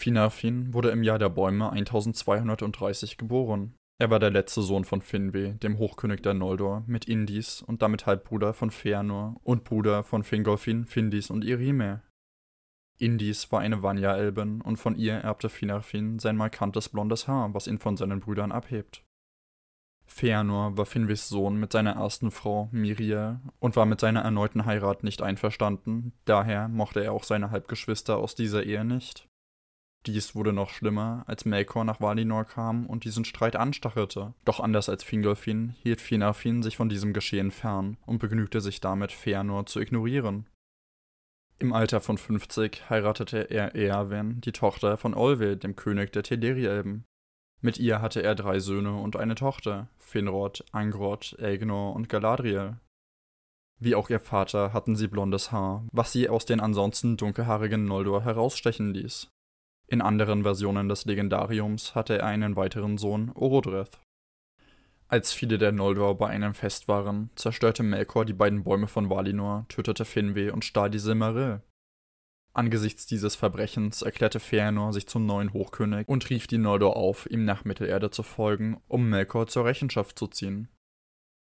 Finarfin wurde im Jahr der Bäume 1230 geboren. Er war der letzte Sohn von Finwë, dem Hochkönig der Noldor, mit Indis und damit Halbbruder von Fëanor und Bruder von Fingolfin, Findis und Irime. Indis war eine Vanya-Elbin und von ihr erbte Finarfin sein markantes blondes Haar, was ihn von seinen Brüdern abhebt. Fëanor war Finwis Sohn mit seiner ersten Frau Miriel und war mit seiner erneuten Heirat nicht einverstanden, daher mochte er auch seine Halbgeschwister aus dieser Ehe nicht. Dies wurde noch schlimmer, als Melkor nach Valinor kam und diesen Streit anstachelte. Doch anders als Fingolfin hielt Finarfin sich von diesem Geschehen fern und begnügte sich damit, Fëanor zu ignorieren. Im Alter von 50 heiratete er Eowyn, die Tochter von Olwe, dem König der Telerieelben. Mit ihr hatte er drei Söhne und eine Tochter, Finrod, Angrod, Elgnor und Galadriel. Wie auch ihr Vater hatten sie blondes Haar, was sie aus den ansonsten dunkelhaarigen Noldor herausstechen ließ. In anderen Versionen des Legendariums hatte er einen weiteren Sohn, Orodreth. Als viele der Noldor bei einem Fest waren, zerstörte Melkor die beiden Bäume von Valinor, tötete Finwë und stahl die Silmaril. Angesichts dieses Verbrechens erklärte Fëanor sich zum neuen Hochkönig und rief die Noldor auf, ihm nach Mittelerde zu folgen, um Melkor zur Rechenschaft zu ziehen.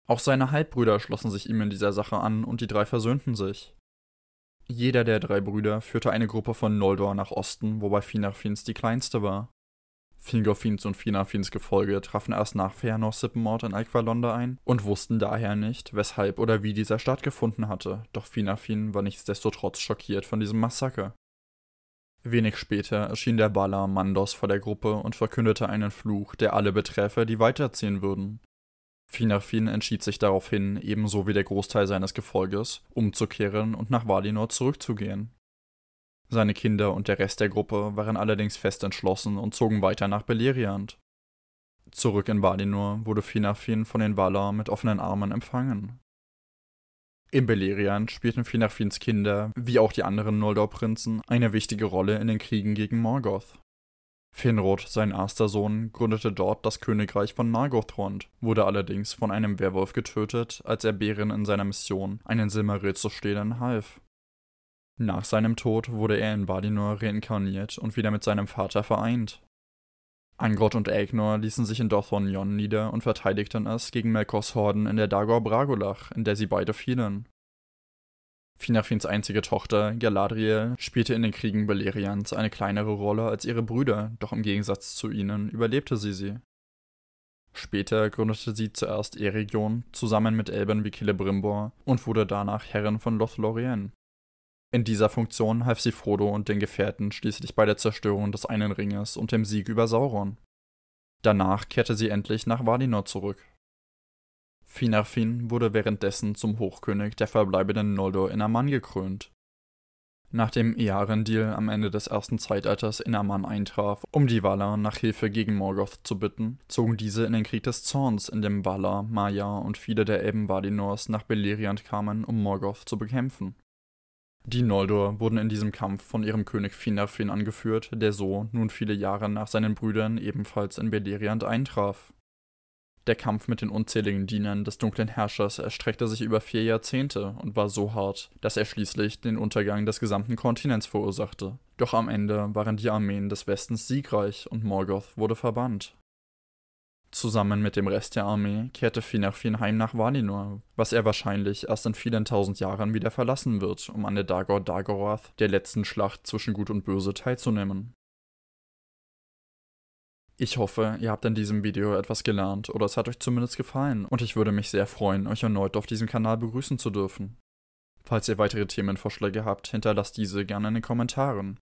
Auch seine Halbbrüder schlossen sich ihm in dieser Sache an und die drei versöhnten sich. Jeder der drei Brüder führte eine Gruppe von Noldor nach Osten, wobei Finarfins die kleinste war. Fingolfins und Finarfins Gefolge trafen erst nach Fëanors Sippenmord in Alqualonda ein und wussten daher nicht, weshalb oder wie dieser stattgefunden hatte, doch Finarfin war nichtsdestotrotz schockiert von diesem Massaker. Wenig später erschien der Baller Mandos vor der Gruppe und verkündete einen Fluch, der alle beträfe, die weiterziehen würden. Finarfin entschied sich daraufhin, ebenso wie der Großteil seines Gefolges, umzukehren und nach Valinor zurückzugehen. Seine Kinder und der Rest der Gruppe waren allerdings fest entschlossen und zogen weiter nach Beleriand. Zurück in Valinor wurde Finarfin von den Valar mit offenen Armen empfangen. In Beleriand spielten Finarfins Kinder, wie auch die anderen Noldor-Prinzen, eine wichtige Rolle in den Kriegen gegen Morgoth. Finrod, sein erster Sohn, gründete dort das Königreich von Nargothrond, wurde allerdings von einem Werwolf getötet, als er Beren in seiner Mission, einen Silmaril zu stehlen, half. Nach seinem Tod wurde er in Valinor reinkarniert und wieder mit seinem Vater vereint. Angrod und Elgnor ließen sich in Dothronion nieder und verteidigten es gegen Melkors Horden in der Dagor Bragolach, in der sie beide fielen. Finafins einzige Tochter, Galadriel, spielte in den Kriegen Beleriands eine kleinere Rolle als ihre Brüder, doch im Gegensatz zu ihnen überlebte sie sie. Später gründete sie zuerst Eregion zusammen mit Elben wie Celebrimbor und wurde danach Herrin von Lothlorien. In dieser Funktion half sie Frodo und den Gefährten schließlich bei der Zerstörung des einen Ringes und dem Sieg über Sauron. Danach kehrte sie endlich nach Valinor zurück, Finarfin wurde währenddessen zum Hochkönig der verbleibenden Noldor in Amman gekrönt. Nachdem Earendil am Ende des ersten Zeitalters in Amman eintraf, um die Valar nach Hilfe gegen Morgoth zu bitten, zogen diese in den Krieg des Zorns, in dem Valar, Maya und viele der Elben Valinors nach Beleriand kamen, um Morgoth zu bekämpfen. Die Noldor wurden in diesem Kampf von ihrem König Finarfin angeführt, der so nun viele Jahre nach seinen Brüdern ebenfalls in Beleriand eintraf. Der Kampf mit den unzähligen Dienern des dunklen Herrschers erstreckte sich über vier Jahrzehnte und war so hart, dass er schließlich den Untergang des gesamten Kontinents verursachte. Doch am Ende waren die Armeen des Westens siegreich und Morgoth wurde verbannt. Zusammen mit dem Rest der Armee kehrte Finachfin heim nach Valinor, was er wahrscheinlich erst in vielen tausend Jahren wieder verlassen wird, um an der Dagor Dagoroth, der letzten Schlacht zwischen Gut und Böse, teilzunehmen. Ich hoffe, ihr habt in diesem Video etwas gelernt oder es hat euch zumindest gefallen und ich würde mich sehr freuen, euch erneut auf diesem Kanal begrüßen zu dürfen. Falls ihr weitere Themenvorschläge habt, hinterlasst diese gerne in den Kommentaren.